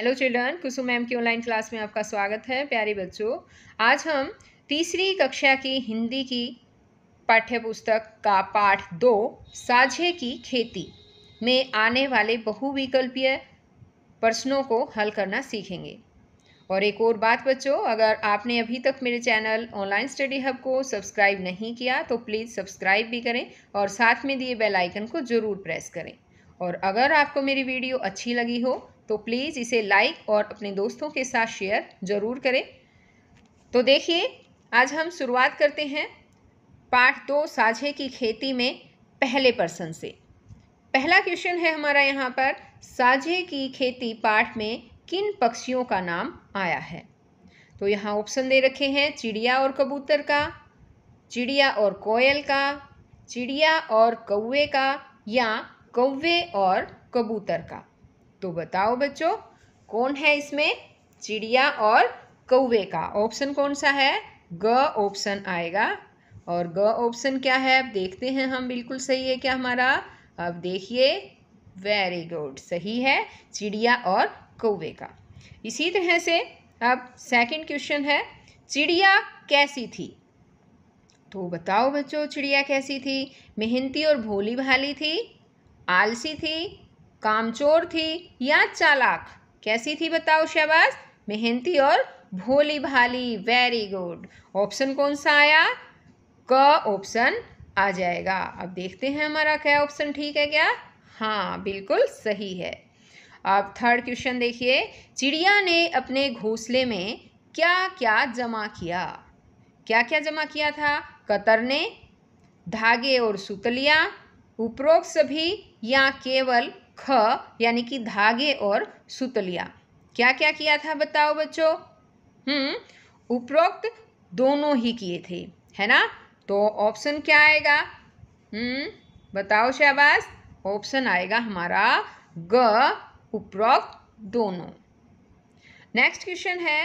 hello children Kusum ma'am की online class में आपका स्वागत है प्यारे बच्चों आज हम तीसरी कक्षा की हिंदी की पाठ्य पुस्तक का पाठ दो साझे की खेती में आने वाले बहुविकल्पीय प्रश्नों को हल करना सीखेंगे और एक और बात बच्चों अगर आपने अभी तक मेरे चैनल ऑनलाइन स्टडी हब को सब्सक्राइब नहीं किया तो प्लीज़ सब्सक्राइब भी करें और साथ में दिए बेलाइकन को ज़रूर प्रेस करें और अगर आपको मेरी वीडियो अच्छी लगी हो तो प्लीज़ इसे लाइक और अपने दोस्तों के साथ शेयर ज़रूर करें तो देखिए आज हम शुरुआत करते हैं पार्ट दो साझे की खेती में पहले पर्सन से पहला क्वेश्चन है हमारा यहाँ पर साझे की खेती पाठ में किन पक्षियों का नाम आया है तो यहाँ ऑप्शन दे रखे हैं चिड़िया और कबूतर का चिड़िया और कोयल का चिड़िया और कौवे का या कौवे और कबूतर का तो बताओ बच्चों कौन है इसमें चिड़िया और कौवे का ऑप्शन कौन सा है ग ऑप्शन आएगा और ग ऑप्शन क्या है अब देखते हैं हम बिल्कुल सही है क्या हमारा अब देखिए वेरी गुड सही है चिड़िया और कौवे का इसी तरह से अब सेकंड क्वेश्चन है चिड़िया कैसी थी तो बताओ बच्चों चिड़िया कैसी थी मेहनती और भोली भाली थी आलसी थी कामचोर थी या चालाक कैसी थी बताओ शहबाज मेहनती और भोली भाली वेरी गुड ऑप्शन कौन सा आया क ऑप्शन आ जाएगा अब देखते हैं हमारा क्या ऑप्शन ठीक है क्या हाँ बिल्कुल सही है अब थर्ड क्वेश्चन देखिए चिड़िया ने अपने घोंसले में क्या क्या जमा किया क्या क्या जमा किया था कतर ने धागे और सुतलिया उपरोक्त सभी या केवल ख यानी कि धागे और सुतलिया क्या क्या किया था बताओ बच्चों हम्म उपरोक्त दोनों ही किए थे है ना तो ऑप्शन क्या आएगा हम्म बताओ शहबाज ऑप्शन आएगा हमारा ग उपरोक्त दोनों नेक्स्ट क्वेश्चन है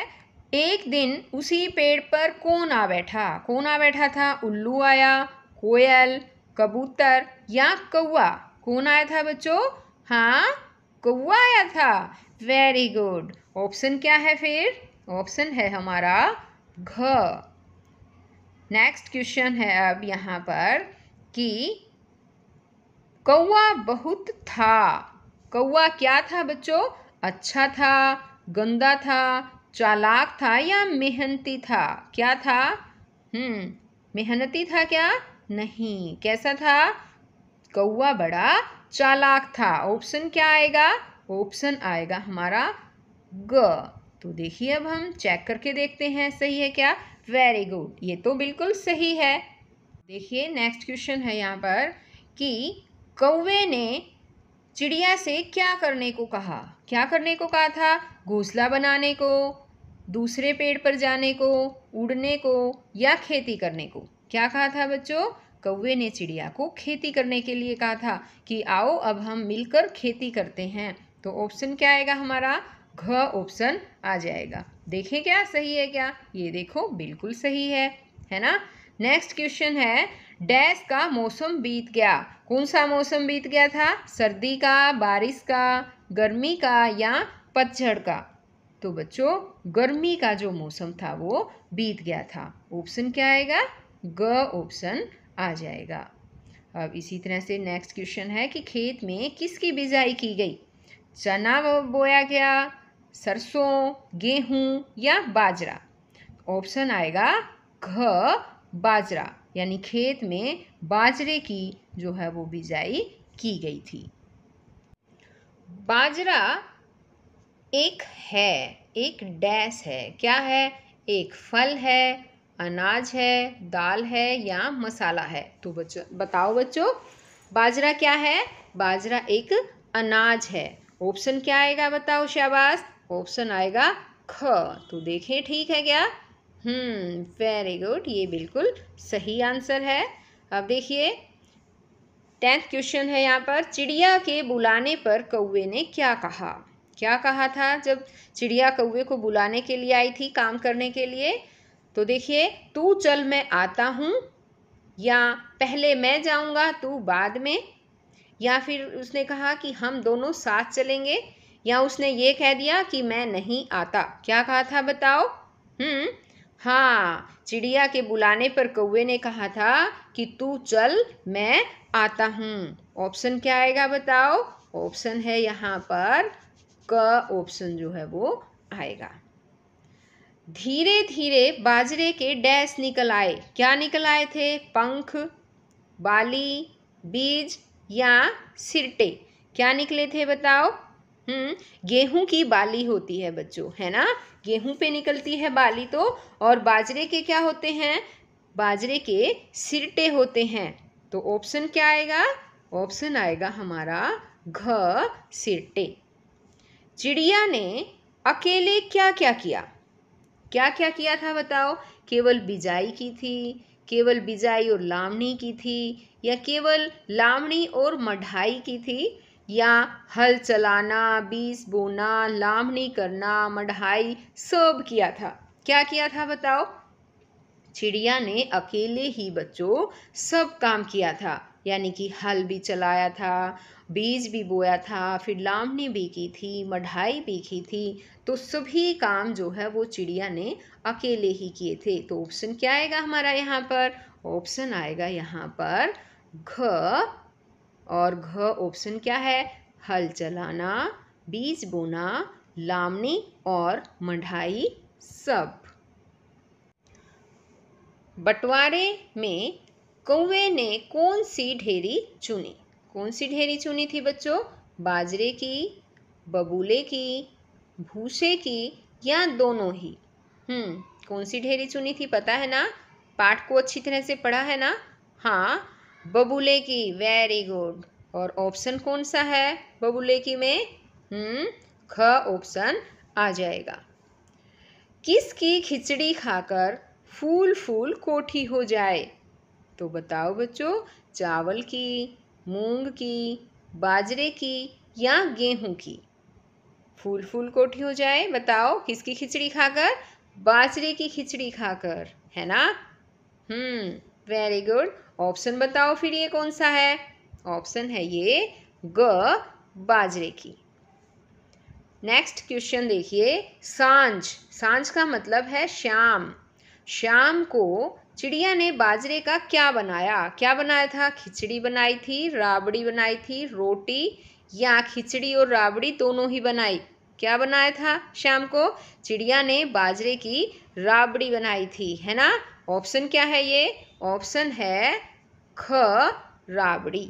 एक दिन उसी पेड़ पर कौन आ बैठा कौन आ बैठा था उल्लू आया कोयल कबूतर या कौआ कौन आया था बच्चों हाँ कौआ आया था वेरी गुड ऑप्शन क्या है फिर ऑप्शन है हमारा घ नेक्स्ट क्वेश्चन है अब यहाँ पर कि कौआ बहुत था कौआ क्या था बच्चों अच्छा था गंदा था चालाक था या मेहनती था क्या था हम्म मेहनती था क्या नहीं कैसा था कौआ बड़ा चालाक था ऑप्शन क्या आएगा ऑप्शन आएगा हमारा ग तो देखिए अब हम चेक करके देखते हैं सही है क्या वेरी गुड ये तो बिल्कुल सही है देखिए नेक्स्ट क्वेश्चन है यहाँ पर कि कौवे ने चिड़िया से क्या करने को कहा क्या करने को कहा था घोसला बनाने को दूसरे पेड़ पर जाने को उड़ने को या खेती करने को क्या कहा था बच्चों कौवे ने चिड़िया को खेती करने के लिए कहा था कि आओ अब हम मिलकर खेती करते हैं तो ऑप्शन क्या आएगा हमारा घ ऑप्शन आ जाएगा देखें क्या सही है क्या ये देखो बिल्कुल सही है है ना नेक्स्ट क्वेश्चन है डैश का मौसम बीत गया कौन सा मौसम बीत गया था सर्दी का बारिश का गर्मी का या पतझड़ का तो बच्चों गर्मी का जो मौसम था वो बीत गया था ऑप्शन क्या आएगा ग ऑप्शन आ जाएगा अब इसी तरह से नेक्स्ट क्वेश्चन है कि खेत में किसकी बिजाई की गई चना बोया गया सरसों गेहूं या बाजरा ऑप्शन आएगा घ बाजरा यानी खेत में बाजरे की जो है वो बिजाई की गई थी बाजरा एक है एक डैश है क्या है एक फल है अनाज है दाल है या मसाला है तो बच्चों बताओ बच्चों बाजरा क्या है बाजरा एक अनाज है ऑप्शन क्या आएगा बताओ शाबाश ऑप्शन आएगा ख तो देखें ठीक है क्या हम्म वेरी गुड ये बिल्कुल सही आंसर है अब देखिए टेंथ क्वेश्चन है यहाँ पर चिड़िया के बुलाने पर कौए ने क्या कहा क्या कहा था जब चिड़िया कौए को बुलाने के लिए आई थी काम करने के लिए तो देखिए तू चल मैं आता हूँ या पहले मैं जाऊँगा तू बाद में या फिर उसने कहा कि हम दोनों साथ चलेंगे या उसने ये कह दिया कि मैं नहीं आता क्या कहा था बताओ हम्म हाँ चिड़िया के बुलाने पर कौए ने कहा था कि तू चल मैं आता हूँ ऑप्शन क्या आएगा बताओ ऑप्शन है यहाँ पर क ऑप्शन जो है वो आएगा धीरे धीरे बाजरे के डैश निकल आए क्या निकल आए थे पंख बाली बीज या सिरटे क्या निकले थे बताओ हम्म गेहूं की बाली होती है बच्चों है ना गेहूं पे निकलती है बाली तो और बाजरे के क्या होते हैं बाजरे के सिरटे होते हैं तो ऑप्शन क्या आएगा ऑप्शन आएगा हमारा घ सिरटे चिड़िया ने अकेले क्या क्या किया क्या क्या किया था बताओ केवल बिजाई की थी केवल बिजाई और लामनी की थी या केवल लामनी और मढ़ाई की थी या हल चलाना बीज बोना लामनी करना मढ़ाई सब किया था क्या किया था बताओ चिड़िया ने अकेले ही बच्चों सब काम किया था यानी कि हल भी चलाया था बीज भी बोया था फिर लामनी भी की थी मढ़ाई भी की थी तो सभी काम जो है वो चिड़िया ने अकेले ही किए थे तो ऑप्शन क्या आएगा हमारा यहाँ पर ऑप्शन आएगा यहाँ पर घ और घ ऑप्शन क्या है हल चलाना बीज बोना लामनी और मढ़ाई सब बंटवारे में कौवे ने कौन सी ढेरी चुनी कौन सी ढेरी चुनी थी बच्चों बाजरे की बबूले की भूसे की या दोनों ही हम्म कौन सी ढेरी चुनी थी पता है ना पाठ को अच्छी तरह से पढ़ा है ना हाँ बबूले की वेरी गुड और ऑप्शन कौन सा है बबूले की में हम्म ख ऑप्शन आ जाएगा किसकी खिचड़ी खाकर फूल फूल कोठी हो जाए तो बताओ बच्चों चावल की मूंग की बाजरे की या गेहूं की फूल फूल कोठी हो जाए बताओ किसकी खिचड़ी खाकर बाजरे की खिचड़ी खाकर है ना हम्म वेरी गुड ऑप्शन बताओ फिर ये कौन सा है ऑप्शन है ये ग बाजरे की नेक्स्ट क्वेश्चन देखिए सांझ सांझ का मतलब है श्याम शाम को चिड़िया ने बाजरे का क्या बनाया क्या बनाया था खिचड़ी बनाई थी राबड़ी बनाई थी रोटी या खिचड़ी और राबड़ी दोनों ही बनाई क्या बनाया था शाम को चिड़िया ने बाजरे की राबड़ी बनाई थी है ना ऑप्शन क्या है ये ऑप्शन है ख राबड़ी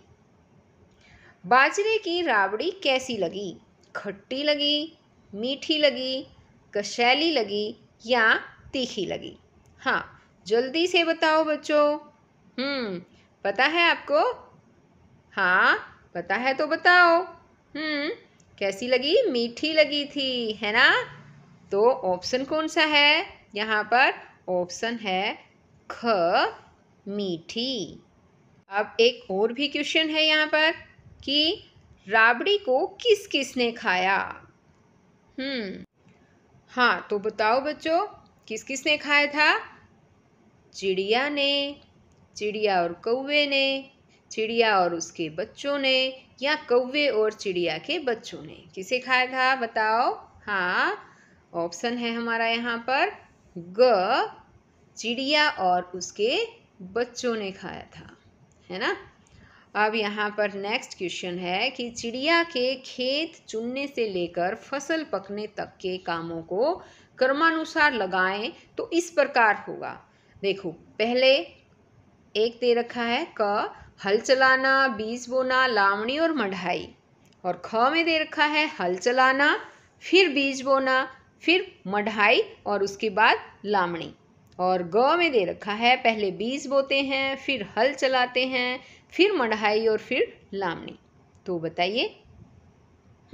बाजरे की राबड़ी कैसी लगी खट्टी लगी मीठी लगी कशैली लगी या तीखी लगी हाँ जल्दी से बताओ बच्चों हम्म पता है आपको हाँ पता है तो बताओ हम्म कैसी लगी मीठी लगी थी है ना तो ऑप्शन कौन सा है यहाँ पर ऑप्शन है ख मीठी अब एक और भी क्वेश्चन है यहाँ पर कि राबड़ी को किस किस ने खाया हम्म हाँ तो बताओ बच्चों किस किस ने खाया था चिड़िया ने चिड़िया और कौवे ने चिड़िया और उसके बच्चों ने या कौवे और चिड़िया के बच्चों ने किसे खाया था बताओ हाँ ऑप्शन है हमारा यहाँ पर ग चिड़िया और उसके बच्चों ने खाया था है ना अब यहाँ पर नेक्स्ट क्वेश्चन है कि चिड़िया के खेत चुनने से लेकर फसल पकने तक के कामों को क्रमानुसार लगाएं तो इस प्रकार होगा देखो पहले एक दे रखा है क हल चलाना बीज बोना लावणी और मढ़ाई और ख में दे रखा है हल चलाना फिर बीज बोना फिर मढ़ाई और उसके बाद लामणी और ग में दे रखा है पहले बीज बोते हैं फिर हल चलाते हैं फिर मढ़ाई और फिर लामणी तो बताइए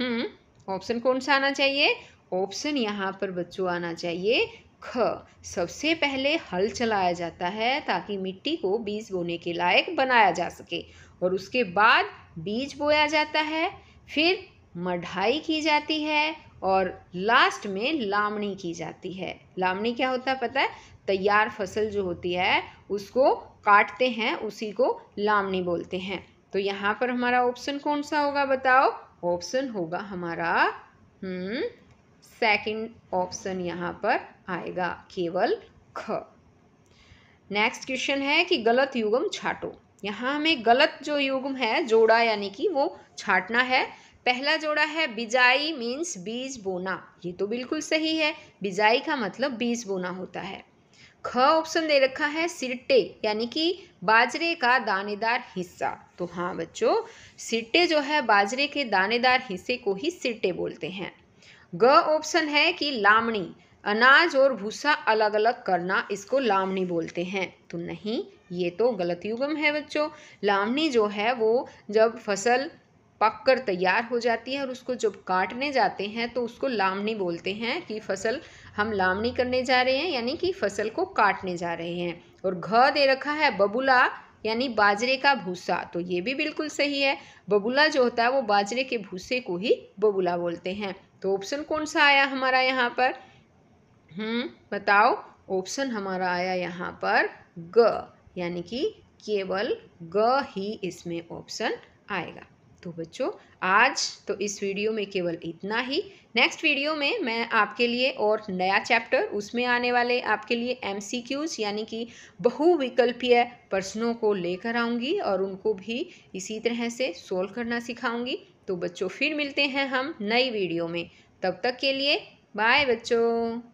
हम्म ऑप्शन कौन सा आना चाहिए ऑप्शन यहाँ पर बच्चों आना चाहिए ख सबसे पहले हल चलाया जाता है ताकि मिट्टी को बीज बोने के लायक बनाया जा सके और उसके बाद बीज बोया जाता है फिर मढ़ाई की जाती है और लास्ट में लामणी की जाती है लामणी क्या होता है पता है तैयार फसल जो होती है उसको काटते हैं उसी को लामणी बोलते हैं तो यहाँ पर हमारा ऑप्शन कौन सा होगा बताओ ऑप्शन होगा हमारा सेकंड हम्म, ऑप्शन यहाँ पर आएगा केवल ख नेक्स्ट क्वेश्चन है कि गलत युगम छाटो यहाँ हमें गलत जो युगम है जोड़ा यानी कि वो छाटना है पहला जोड़ा है बिजाई मीन्स बीज बोना ये तो बिल्कुल सही है बिजाई का मतलब बीज बोना होता है ख ऑप्शन दे रखा है सिरटे यानी कि बाजरे का दानेदार हिस्सा तो हाँ बच्चों सिरटे जो है बाजरे के दानेदार हिस्से को ही सिरटे बोलते हैं ग ऑप्शन है कि लामणी अनाज और भूसा अलग अलग करना इसको लामनी बोलते हैं तो नहीं ये तो गलत युगम है बच्चों लामनी जो है वो जब फसल पक कर तैयार हो जाती है और उसको जब काटने जाते हैं तो उसको लामनी बोलते हैं कि फसल हम लामनी करने जा रहे हैं यानी कि फसल को काटने जा रहे हैं और घ दे रखा है बबुला यानी बाजरे का भूसा तो ये भी बिल्कुल सही है बबुला जो होता है वो बाजरे के भूसे को ही बबुला बोलते हैं तो ऑप्शन कौन सा आया हमारा यहाँ पर हम्म बताओ ऑप्शन हमारा आया यहाँ पर ग यानी कि केवल ग ही इसमें ऑप्शन आएगा तो बच्चों आज तो इस वीडियो में केवल इतना ही नेक्स्ट वीडियो में मैं आपके लिए और नया चैप्टर उसमें आने वाले आपके लिए एमसीक्यूज यानी कि बहुविकल्पीय प्रश्नों को लेकर आऊँगी और उनको भी इसी तरह से सोल्व करना सिखाऊँगी तो बच्चों फिर मिलते हैं हम नई वीडियो में तब तक के लिए बाय बच्चों